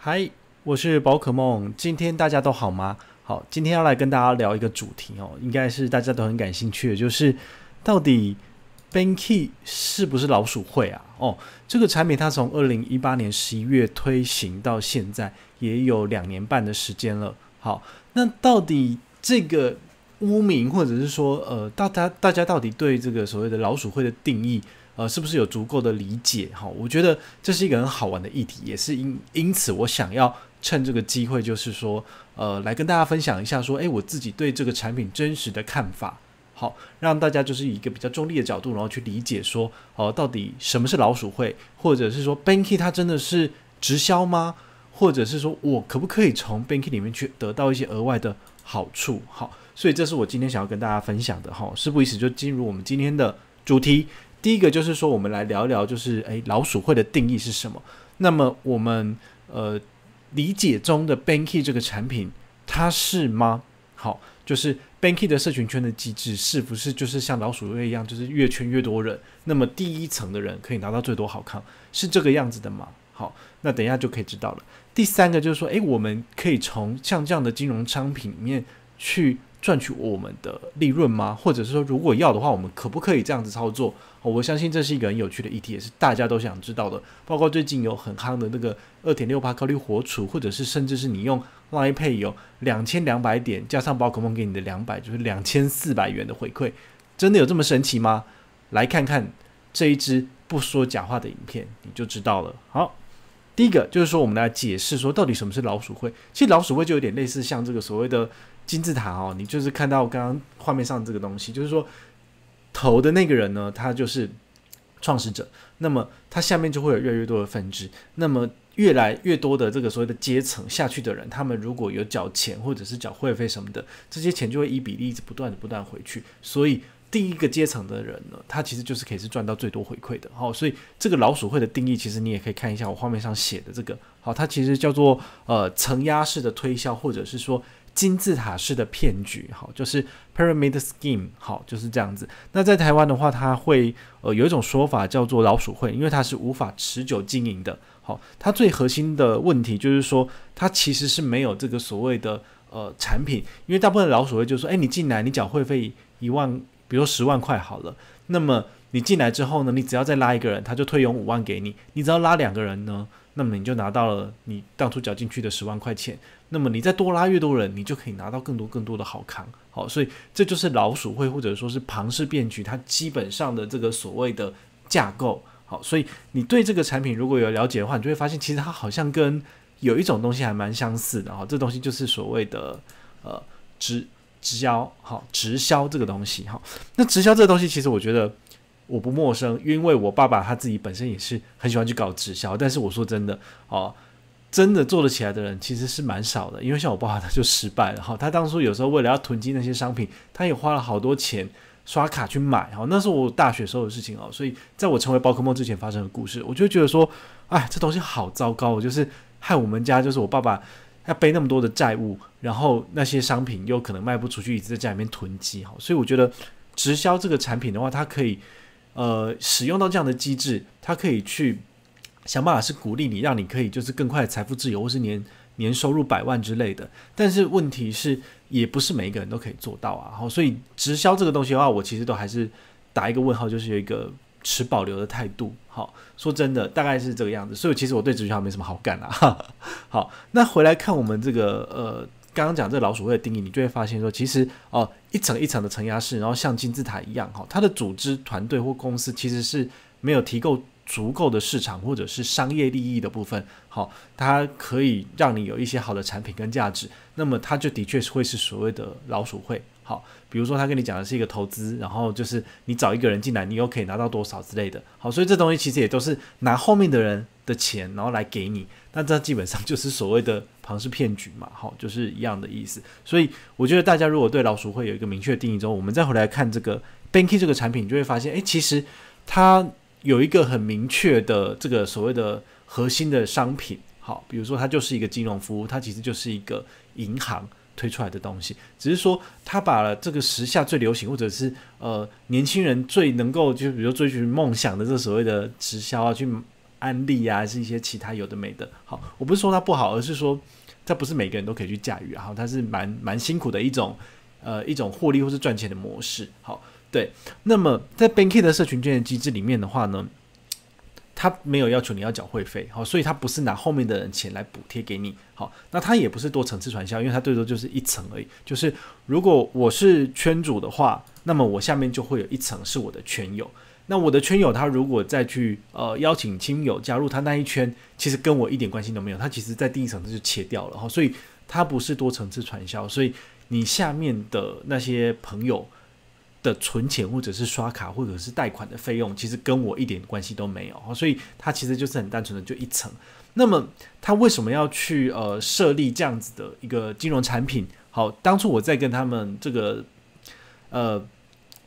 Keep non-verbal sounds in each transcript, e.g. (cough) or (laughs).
嗨，我是宝可梦。今天大家都好吗？好，今天要来跟大家聊一个主题哦，应该是大家都很感兴趣的，就是到底 Banky 是不是老鼠会啊？哦，这个产品它从二零一八年十一月推行到现在，也有两年半的时间了。好，那到底这个污名，或者是说，呃，大家大家到底对这个所谓的老鼠会的定义？呃，是不是有足够的理解？哈，我觉得这是一个很好玩的议题，也是因因此我想要趁这个机会，就是说，呃，来跟大家分享一下，说，诶，我自己对这个产品真实的看法，好，让大家就是以一个比较中立的角度，然后去理解说，哦，到底什么是老鼠会，或者是说，Banky 它真的是直销吗？或者是说我可不可以从 Banky 里面去得到一些额外的好处？好，所以这是我今天想要跟大家分享的。哈，事不宜迟，就进入我们今天的主题。第一个就是说，我们来聊聊，就是诶，老鼠会的定义是什么？那么我们呃，理解中的 Banky 这个产品，它是吗？好，就是 Banky 的社群圈的机制，是不是就是像老鼠会一样，就是越圈越多人？那么第一层的人可以拿到最多好看，是这个样子的吗？好，那等一下就可以知道了。第三个就是说，诶，我们可以从像这样的金融商品里面去。赚取我们的利润吗？或者是说，如果要的话，我们可不可以这样子操作？我相信这是一个很有趣的议题，也是大家都想知道的。包括最近有很夯的那个二点六八高利活储，或者是甚至是你用 i p a 有两千两百点，加上宝可梦给你的两百，就是两千四百元的回馈，真的有这么神奇吗？来看看这一支不说假话的影片，你就知道了。好，第一个就是说，我们来解释说，到底什么是老鼠会？其实老鼠会就有点类似像这个所谓的。金字塔哦，你就是看到刚刚画面上这个东西，就是说，头的那个人呢，他就是创始者，那么他下面就会有越来越多的分支，那么越来越多的这个所谓的阶层下去的人，他们如果有缴钱或者是缴会费什么的，这些钱就会以比例一直不断的不断回去，所以第一个阶层的人呢，他其实就是可以是赚到最多回馈的。好，所以这个老鼠会的定义，其实你也可以看一下我画面上写的这个，好，它其实叫做呃承压式的推销，或者是说。金字塔式的骗局，好，就是 pyramid scheme，好，就是这样子。那在台湾的话，它会呃有一种说法叫做老鼠会，因为它是无法持久经营的。好，它最核心的问题就是说，它其实是没有这个所谓的呃产品，因为大部分老鼠会就说，哎，你进来，你缴会费一万，比如说十万块好了，那么你进来之后呢，你只要再拉一个人，他就退佣五万给你，你只要拉两个人呢。那么你就拿到了你当初缴进去的十万块钱。那么你再多拉越多人，你就可以拿到更多更多的好康。好，所以这就是老鼠会或者说是庞氏骗局，它基本上的这个所谓的架构。好，所以你对这个产品如果有了解的话，你就会发现其实它好像跟有一种东西还蛮相似的哈。这东西就是所谓的呃直直销哈，直销这个东西哈。那直销这个东西，其实我觉得。我不陌生，因为我爸爸他自己本身也是很喜欢去搞直销。但是我说真的哦，真的做得起来的人其实是蛮少的，因为像我爸爸他就失败了哈。他当初有时候为了要囤积那些商品，他也花了好多钱刷卡去买哈。那是我大学时候的事情哦，所以在我成为宝可梦之前发生的故事，我就觉得说，哎，这东西好糟糕，就是害我们家就是我爸爸要背那么多的债务，然后那些商品又可能卖不出去，一直在家里面囤积哈。所以我觉得直销这个产品的话，它可以。呃，使用到这样的机制，它可以去想办法是鼓励你，让你可以就是更快的财富自由，或是年年收入百万之类的。但是问题是，也不是每一个人都可以做到啊。好，所以直销这个东西的话，我其实都还是打一个问号，就是有一个持保留的态度。好，说真的，大概是这个样子。所以其实我对直销没什么好感啊。好，那回来看我们这个呃。刚刚讲这老鼠会的定义，你就会发现说，其实哦一层一层的承压式，然后像金字塔一样哈，它的组织团队或公司其实是没有提供足够的市场或者是商业利益的部分，好，它可以让你有一些好的产品跟价值，那么它就的确是会是所谓的老鼠会。好，比如说他跟你讲的是一个投资，然后就是你找一个人进来，你又可以拿到多少之类的。好，所以这东西其实也都是拿后面的人的钱，然后来给你。那这基本上就是所谓的庞氏骗局嘛，(laughs) 好，就是一样的意思。所以我觉得大家如果对老鼠会有一个明确定义之后，我们再回来看这个 Banky 这个产品，就会发现，诶，其实它有一个很明确的这个所谓的核心的商品。好，比如说它就是一个金融服务，它其实就是一个银行。推出来的东西，只是说他把这个时下最流行，或者是呃年轻人最能够，就比如追寻梦想的这所谓的直销啊，去安利还是一些其他有的没的。好，我不是说它不好，而是说它不是每个人都可以去驾驭。好，它是蛮蛮辛苦的一种呃一种获利或是赚钱的模式。好，对。那么在 b a n k i 的社群赚钱机制里面的话呢？他没有要求你要缴会费，好，所以他不是拿后面的人钱来补贴给你，好，那他也不是多层次传销，因为他最多就是一层而已。就是如果我是圈主的话，那么我下面就会有一层是我的圈友，那我的圈友他如果再去呃邀请亲友加入他那一圈，其实跟我一点关系都没有，他其实在第一层次就切掉了哈，所以他不是多层次传销，所以你下面的那些朋友。存钱或者是刷卡或者是贷款的费用，其实跟我一点关系都没有所以它其实就是很单纯的就一层。那么他为什么要去呃设立这样子的一个金融产品？好，当初我在跟他们这个呃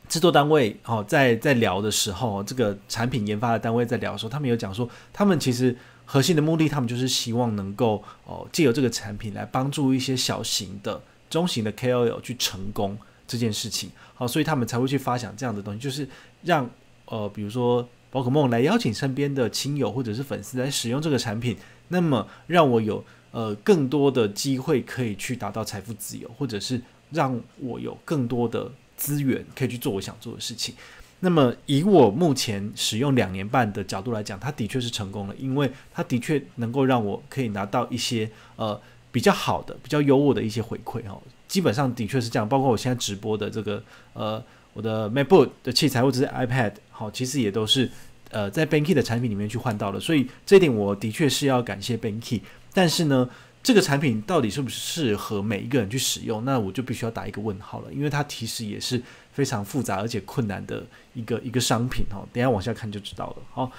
制作单位哦在在聊的时候，这个产品研发的单位在聊的时候，他们有讲说，他们其实核心的目的，他们就是希望能够哦借由这个产品来帮助一些小型的、中型的 KOL 去成功。这件事情好，所以他们才会去发想这样的东西，就是让呃，比如说宝可梦来邀请身边的亲友或者是粉丝来使用这个产品，那么让我有呃更多的机会可以去达到财富自由，或者是让我有更多的资源可以去做我想做的事情。那么以我目前使用两年半的角度来讲，它的确是成功了，因为它的确能够让我可以拿到一些呃。比较好的、比较优渥的一些回馈哈，基本上的确是这样。包括我现在直播的这个呃，我的 MacBook 的器材或者是 iPad，好，其实也都是呃在 Banky 的产品里面去换到的。所以这一点我的确是要感谢 Banky。但是呢，这个产品到底是不是适合每一个人去使用，那我就必须要打一个问号了，因为它其实也是非常复杂而且困难的一个一个商品哈。等下往下看就知道了。好，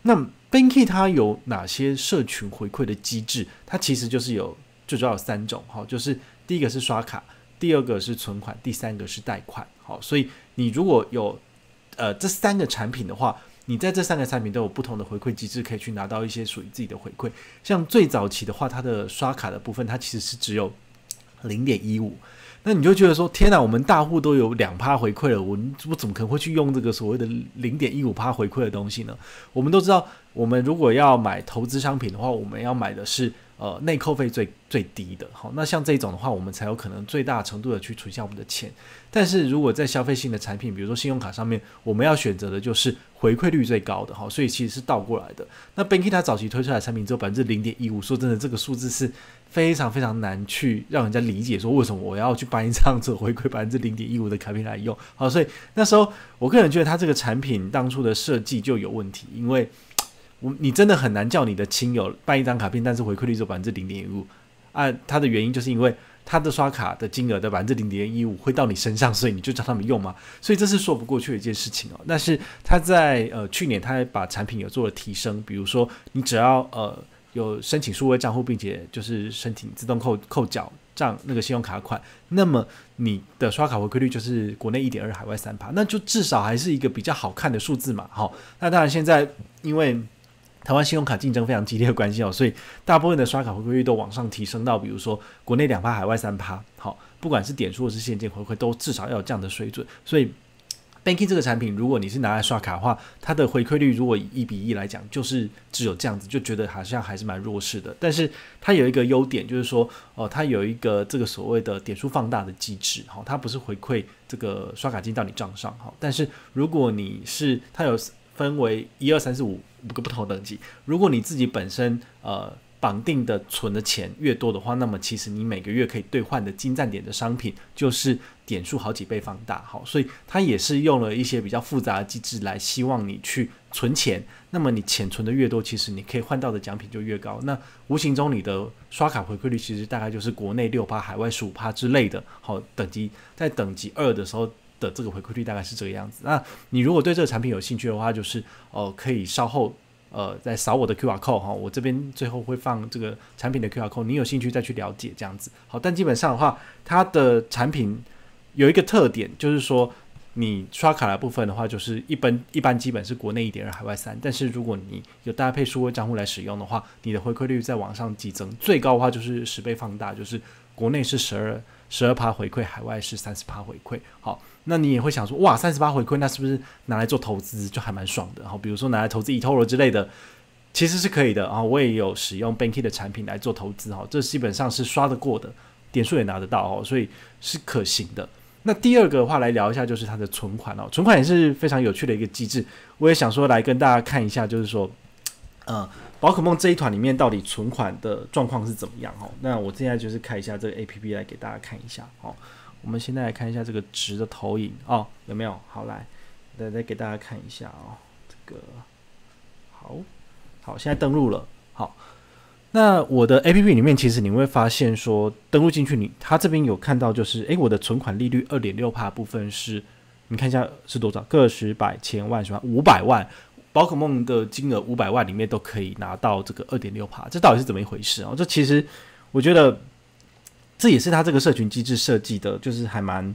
那 Banky 它有哪些社群回馈的机制？它其实就是有。最主要有三种哈，就是第一个是刷卡，第二个是存款，第三个是贷款。好，所以你如果有呃这三个产品的话，你在这三个产品都有不同的回馈机制，可以去拿到一些属于自己的回馈。像最早期的话，它的刷卡的部分，它其实是只有零点一五，那你就觉得说，天哪，我们大户都有两趴回馈了，我我怎么可能会去用这个所谓的零点一五趴回馈的东西呢？我们都知道，我们如果要买投资商品的话，我们要买的是。呃，内扣费最最低的，好，那像这种的话，我们才有可能最大程度的去存下我们的钱。但是如果在消费性的产品，比如说信用卡上面，我们要选择的就是回馈率最高的，好，所以其实是倒过来的。那 Banky 它早期推出来产品之后，百分之零点一五，说真的，这个数字是非常非常难去让人家理解，说为什么我要去办一张只回馈 (laughs) 百分之零点一五的卡片来用。好，所以那时候我个人觉得它这个产品当初的设计就有问题，因为。我你真的很难叫你的亲友办一张卡片，但是回馈率只有百分之零点一五。按它的原因就是因为他的刷卡的金额的百分之零点一五会到你身上，所以你就叫他们用嘛。所以这是说不过去的一件事情哦。但是他在呃去年他还把产品有做了提升，比如说你只要呃有申请数位账户，并且就是申请自动扣扣缴账那个信用卡款，那么你的刷卡回馈率就是国内一点二，海外三趴，那就至少还是一个比较好看的数字嘛。好，那当然现在因为。台湾信用卡竞争非常激烈的关系哦，所以大部分的刷卡回馈率都往上提升到，比如说国内两趴，海外三趴。好，不管是点数或是现金回馈，都至少要有这样的水准。所以 banking 这个产品，如果你是拿来刷卡的话，它的回馈率如果一比一来讲，就是只有这样子，就觉得好像还是蛮弱势的。但是它有一个优点，就是说，哦，它有一个这个所谓的点数放大的机制。好，它不是回馈这个刷卡金到你账上。好，但是如果你是它有分为一二三四五五个不同等级。如果你自己本身呃绑定的存的钱越多的话，那么其实你每个月可以兑换的金站点的商品就是点数好几倍放大。好，所以它也是用了一些比较复杂的机制来希望你去存钱。那么你钱存的越多，其实你可以换到的奖品就越高。那无形中你的刷卡回馈率其实大概就是国内六趴，海外十五趴之类的。好，等级在等级二的时候。的这个回馈率大概是这个样子。那你如果对这个产品有兴趣的话，就是呃，可以稍后呃再扫我的 Q R code 哈，我这边最后会放这个产品的 Q R code，你有兴趣再去了解这样子。好，但基本上的话，它的产品有一个特点，就是说你刷卡的部分的话，就是一般一般基本是国内一点，二，海外三。但是如果你有搭配数位账户来使用的话，你的回馈率再往上激增，最高的话就是十倍放大，就是国内是十二。十二趴回馈，海外是三十趴回馈。好，那你也会想说，哇，三十趴回馈，那是不是拿来做投资就还蛮爽的？好，比如说拿来投资 eToro 之类的，其实是可以的啊。我也有使用 Banky 的产品来做投资哈，这基本上是刷得过的，点数也拿得到哦，所以是可行的。那第二个的话来聊一下，就是它的存款哦，存款也是非常有趣的一个机制，我也想说来跟大家看一下，就是说。嗯，宝可梦这一团里面到底存款的状况是怎么样？哦，那我现在就是开一下这个 A P P 来给大家看一下。哦，我们现在来看一下这个值的投影哦，有没有？好，来，再再给大家看一下哦。这个，好，好，现在登录了。好，那我的 A P P 里面其实你会发现说，登录进去你，它这边有看到就是，诶，我的存款利率二点六帕部分是，你看一下是多少？个十百千万是吧？五百万。宝可梦的金额五百万里面都可以拿到这个二点六趴，这到底是怎么一回事啊？这其实我觉得这也是他这个社群机制设计的，就是还蛮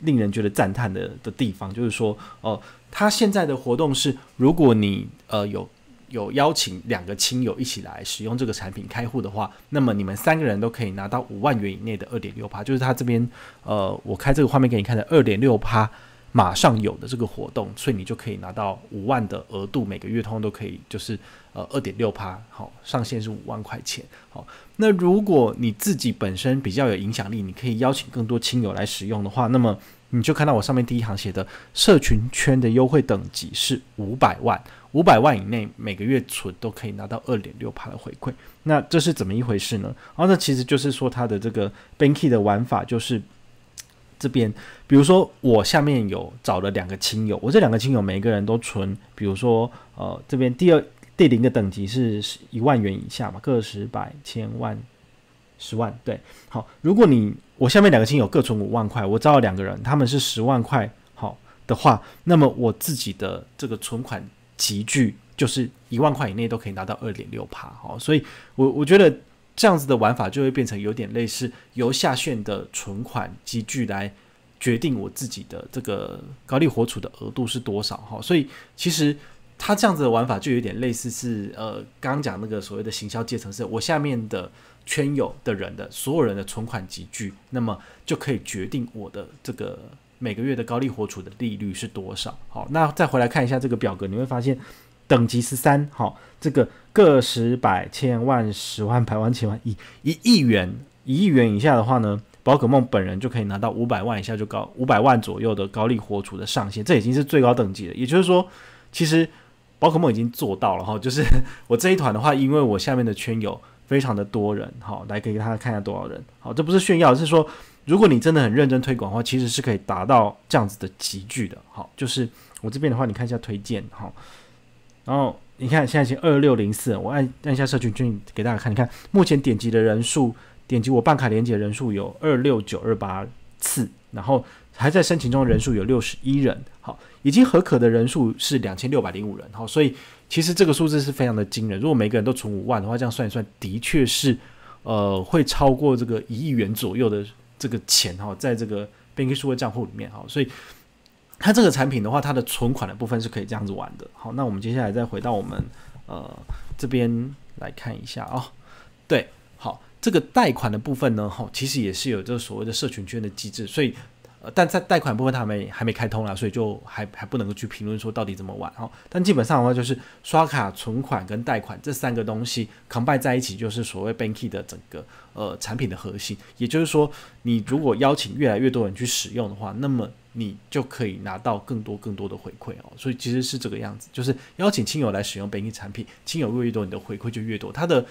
令人觉得赞叹的的地方。就是说，哦，他现在的活动是，如果你呃有有邀请两个亲友一起来使用这个产品开户的话，那么你们三个人都可以拿到五万元以内的二点六趴。就是他这边呃，我开这个画面给你看的二点六趴。马上有的这个活动，所以你就可以拿到五万的额度，每个月通通都可以就是呃二点六趴，好，上限是五万块钱，好。那如果你自己本身比较有影响力，你可以邀请更多亲友来使用的话，那么你就看到我上面第一行写的社群圈的优惠等级是五百万，五百万以内每个月存都可以拿到二点六趴的回馈。那这是怎么一回事呢？然后这其实就是说它的这个 Banky 的玩法就是。这边，比如说我下面有找了两个亲友，我这两个亲友每个人都存，比如说，呃，这边第二、第零个等级是一万元以下嘛，各十百千万、十万，对，好，如果你我下面两个亲友各存五万块，我招了两个人，他们是十万块，好的话，那么我自己的这个存款集聚就是一万块以内都可以拿到二点六帕，好，所以我我觉得。这样子的玩法就会变成有点类似由下线的存款积聚来决定我自己的这个高利活储的额度是多少哈，所以其实它这样子的玩法就有点类似是呃刚刚讲那个所谓的行销阶层是我下面的圈友的人的所有人的存款积聚，那么就可以决定我的这个每个月的高利活储的利率是多少。好，那再回来看一下这个表格，你会发现等级十三，好这个。个十百千万十万百万千万亿一亿元一亿元以下的话呢，宝可梦本人就可以拿到五百万以下就高五百万左右的高利活储的上限，这已经是最高等级了。也就是说，其实宝可梦已经做到了哈。(laughs) 就是我这一团的话，因为我下面的圈友非常的多人哈，来给大家看一下多少人。好，这不是炫耀，是说如果你真的很认真推广的话，其实是可以达到这样子的集聚的。好，就是我这边的话，你看一下推荐哈，然后。你看，现在已经二六零四，我按按一下社群群给大家看。你看，目前点击的人数，点击我办卡连接人数有二六九二八次，然后还在申请中的人数有六十一人，好，以及合可的人数是两千六百零五人，好，所以其实这个数字是非常的惊人。如果每个人都存五万的话，这样算一算，的确是呃会超过这个一亿元左右的这个钱哈，在这个变金数位账户里面哈，所以。它这个产品的话，它的存款的部分是可以这样子玩的。好，那我们接下来再回到我们呃这边来看一下啊。对，好，这个贷款的部分呢，哈，其实也是有这个所谓的社群圈的机制。所以，但在贷款部分他们还没开通啊，所以就还还不能够去评论说到底怎么玩哈。但基本上的话，就是刷卡、存款跟贷款这三个东西 combine 在一起，就是所谓 Banky 的整个呃产品的核心。也就是说，你如果邀请越来越多人去使用的话，那么你就可以拿到更多更多的回馈哦，所以其实是这个样子，就是邀请亲友来使用 b a n k 产品，亲友越多，你的回馈就越多。它的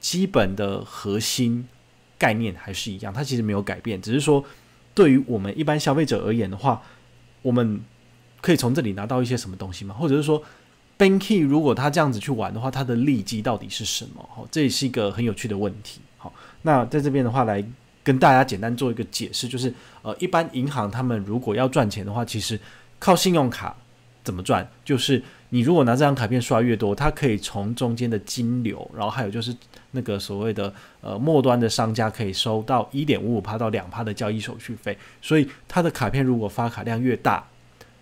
基本的核心概念还是一样，它其实没有改变，只是说对于我们一般消费者而言的话，我们可以从这里拿到一些什么东西吗？或者是说 Banky 如果他这样子去玩的话，它的利基到底是什么？好，这也是一个很有趣的问题。好，那在这边的话来。跟大家简单做一个解释，就是呃，一般银行他们如果要赚钱的话，其实靠信用卡怎么赚？就是你如果拿这张卡片刷越多，它可以从中间的金流，然后还有就是那个所谓的呃末端的商家可以收到一点五五帕到两帕的交易手续费。所以它的卡片如果发卡量越大，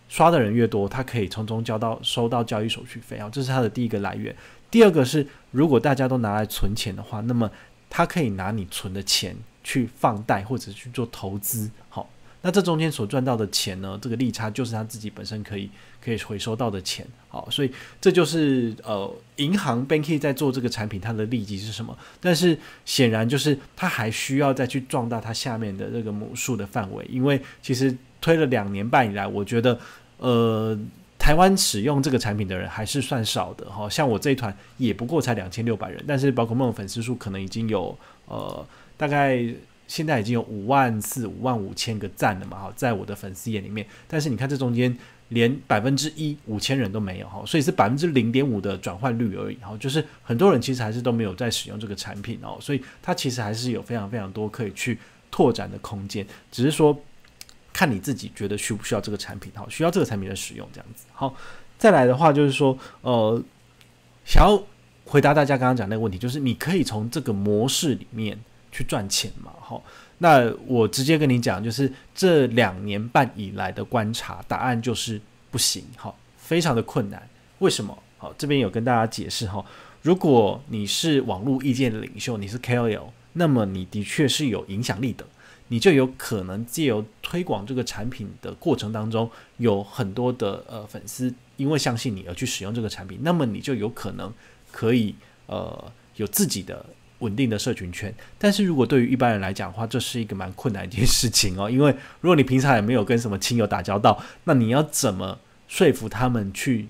刷的人越多，它可以从中交到收到交易手续费啊，这是它的第一个来源。第二个是如果大家都拿来存钱的话，那么它可以拿你存的钱。去放贷或者去做投资，好，那这中间所赚到的钱呢？这个利差就是他自己本身可以可以回收到的钱，好，所以这就是呃银行 b a n k e 在做这个产品，它的利基是什么？但是显然就是他还需要再去壮大他下面的这个母数的范围，因为其实推了两年半以来，我觉得呃台湾使用这个产品的人还是算少的，好，像我这一团也不过才两千六百人，但是宝可梦粉丝数可能已经有呃。大概现在已经有五万四五万五千个赞了嘛？哈，在我的粉丝眼里面，但是你看这中间连百分之一五千人都没有哈，所以是百分之零点五的转换率而已哈。就是很多人其实还是都没有在使用这个产品哦，所以它其实还是有非常非常多可以去拓展的空间，只是说看你自己觉得需不需要这个产品哈，需要这个产品的使用这样子。好，再来的话就是说，呃，想要回答大家刚刚讲那个问题，就是你可以从这个模式里面。去赚钱嘛？好，那我直接跟你讲，就是这两年半以来的观察，答案就是不行。好，非常的困难。为什么？好，这边有跟大家解释哈。如果你是网络意见的领袖，你是 KOL，那么你的确是有影响力的，你就有可能借由推广这个产品的过程当中，有很多的呃粉丝因为相信你而去使用这个产品，那么你就有可能可以呃有自己的。稳定的社群圈，但是如果对于一般人来讲的话，这是一个蛮困难一件事情哦。(laughs) 因为如果你平常也没有跟什么亲友打交道，那你要怎么说服他们去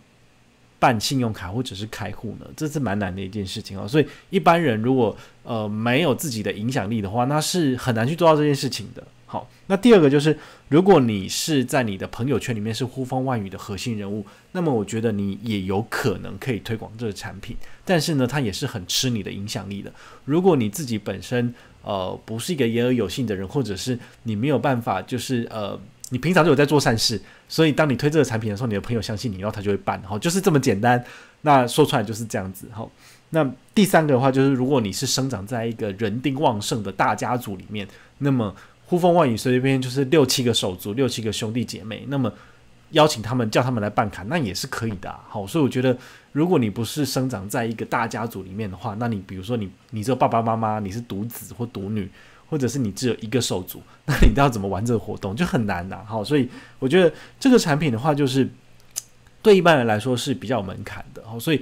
办信用卡或者是开户呢？这是蛮难的一件事情哦。所以一般人如果呃没有自己的影响力的话，那是很难去做到这件事情的。好，那第二个就是，如果你是在你的朋友圈里面是呼风唤雨的核心人物，那么我觉得你也有可能可以推广这个产品。但是呢，它也是很吃你的影响力的。如果你自己本身呃不是一个言而有信的人，或者是你没有办法，就是呃你平常就有在做善事，所以当你推这个产品的时候，你的朋友相信你，然后他就会办。好，就是这么简单。那说出来就是这样子。哈，那第三个的话就是，如果你是生长在一个人丁旺盛的大家族里面，那么呼风唤雨随便就是六七个手足六七个兄弟姐妹，那么邀请他们叫他们来办卡那也是可以的。好，所以我觉得如果你不是生长在一个大家族里面的话，那你比如说你你只有爸爸妈妈你是独子或独女，或者是你只有一个手足，那你要怎么玩这个活动就很难了。好，所以我觉得这个产品的话，就是对一般人来说是比较门槛的。好，所以。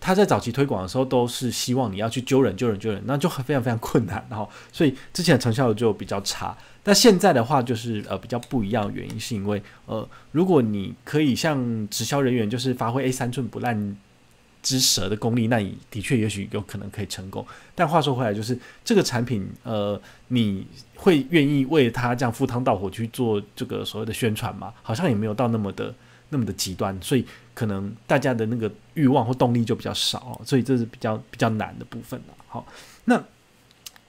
他在早期推广的时候，都是希望你要去揪人、揪人、揪人，那就非常非常困难，然后所以之前的成效就比较差。但现在的话，就是呃比较不一样，原因是因为呃，如果你可以像直销人员，就是发挥 A 三寸不烂之舌的功力，那你的确也许有可能可以成功。但话说回来，就是这个产品，呃，你会愿意为他这样赴汤蹈火去做这个所谓的宣传吗？好像也没有到那么的。那么的极端，所以可能大家的那个欲望或动力就比较少，所以这是比较比较难的部分好，那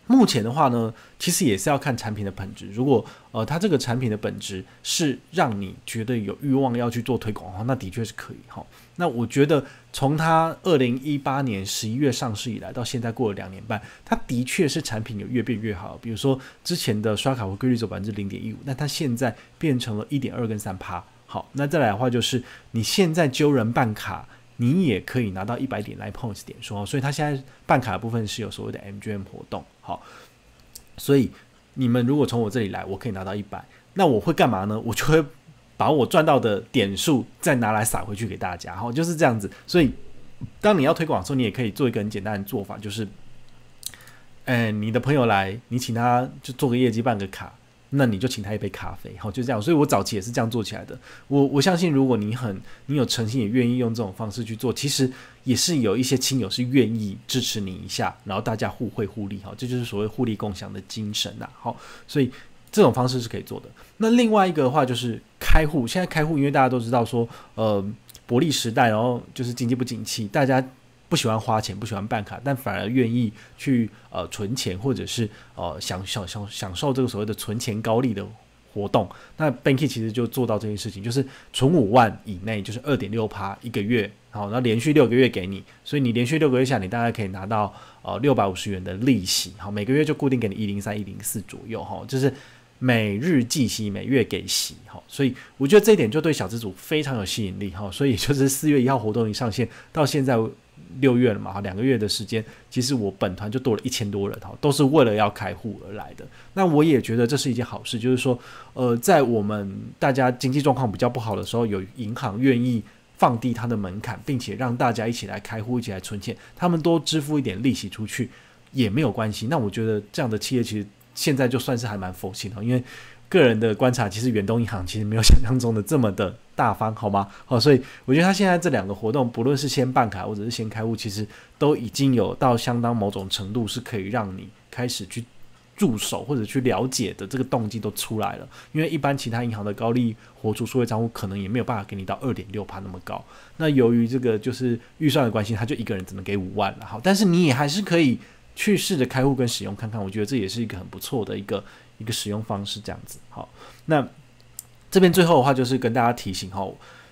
目前的话呢，其实也是要看产品的本质。如果呃，它这个产品的本质是让你觉得有欲望要去做推广的话，那的确是可以。好，那我觉得从它二零一八年十一月上市以来到现在过了两年半，它的确是产品有越变越好。比如说之前的刷卡回规律走百分之零点一五，那它现在变成了一点二跟三趴。好，那再来的话就是，你现在揪人办卡，你也可以拿到一百点来 points 点数，所以他现在办卡的部分是有所谓的 MGM 活动。好，所以你们如果从我这里来，我可以拿到一百，那我会干嘛呢？我就会把我赚到的点数再拿来撒回去给大家。好，就是这样子。所以当你要推广的时候，你也可以做一个很简单的做法，就是，哎，你的朋友来，你请他就做个业绩办个卡。那你就请他一杯咖啡，好就这样。所以我早期也是这样做起来的。我我相信，如果你很你有诚心，也愿意用这种方式去做，其实也是有一些亲友是愿意支持你一下，然后大家互惠互利，哈，这就是所谓互利共享的精神呐，好，所以这种方式是可以做的。那另外一个的话就是开户，现在开户，因为大家都知道说，呃，薄利时代，然后就是经济不景气，大家。不喜欢花钱，不喜欢办卡，但反而愿意去呃存钱，或者是呃享享享享受这个所谓的存钱高利的活动。那 Banky 其实就做到这件事情，就是存五万以内就是二点六趴一个月，好，然后连续六个月给你，所以你连续六个月下，你大概可以拿到呃六百五十元的利息，好，每个月就固定给你一零三一零四左右，哈，就是。每日计息，每月给息，哈，所以我觉得这一点就对小资主非常有吸引力，哈，所以就是四月一号活动一上线到现在六月了嘛，哈，两个月的时间，其实我本团就多了一千多人，哈，都是为了要开户而来的。那我也觉得这是一件好事，就是说，呃，在我们大家经济状况比较不好的时候，有银行愿意放低它的门槛，并且让大家一起来开户，一起来存钱，他们多支付一点利息出去也没有关系。那我觉得这样的企业其实。现在就算是还蛮佛性的，因为个人的观察，其实远东银行其实没有想象中的这么的大方，好吗？好，所以我觉得他现在这两个活动，不论是先办卡或者是先开户，其实都已经有到相当某种程度，是可以让你开始去入手或者去了解的，这个动机都出来了。因为一般其他银行的高利活出数位账户，可能也没有办法给你到二点六趴那么高。那由于这个就是预算的关系，他就一个人只能给五万了。好，但是你也还是可以。去试着开户跟使用看看，我觉得这也是一个很不错的一个一个使用方式，这样子。好，那这边最后的话就是跟大家提醒哈，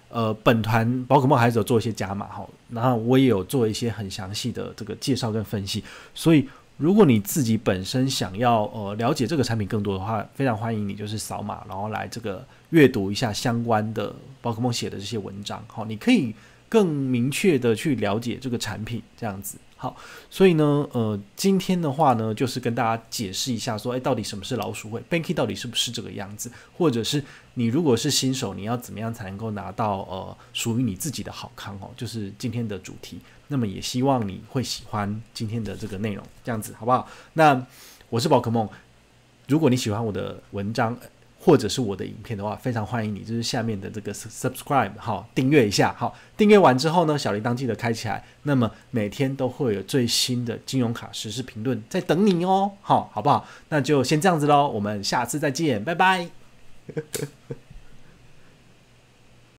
呃，本团宝可梦还是有做一些加码哈，然后我也有做一些很详细的这个介绍跟分析，所以如果你自己本身想要呃了解这个产品更多的话，非常欢迎你就是扫码然后来这个阅读一下相关的宝可梦写的这些文章，好，你可以。更明确的去了解这个产品，这样子好。所以呢，呃，今天的话呢，就是跟大家解释一下，说，哎，到底什么是老鼠会？Banky 到底是不是这个样子？或者是你如果是新手，你要怎么样才能够拿到呃属于你自己的好康哦？就是今天的主题。那么也希望你会喜欢今天的这个内容，这样子好不好？那我是宝可梦。如果你喜欢我的文章。或者是我的影片的话，非常欢迎你，就是下面的这个 subscribe 好订阅一下，好订阅完之后呢，小铃铛记得开起来，那么每天都会有最新的金融卡实时评论在等你哦，好，好不好？那就先这样子喽，我们下次再见，拜拜。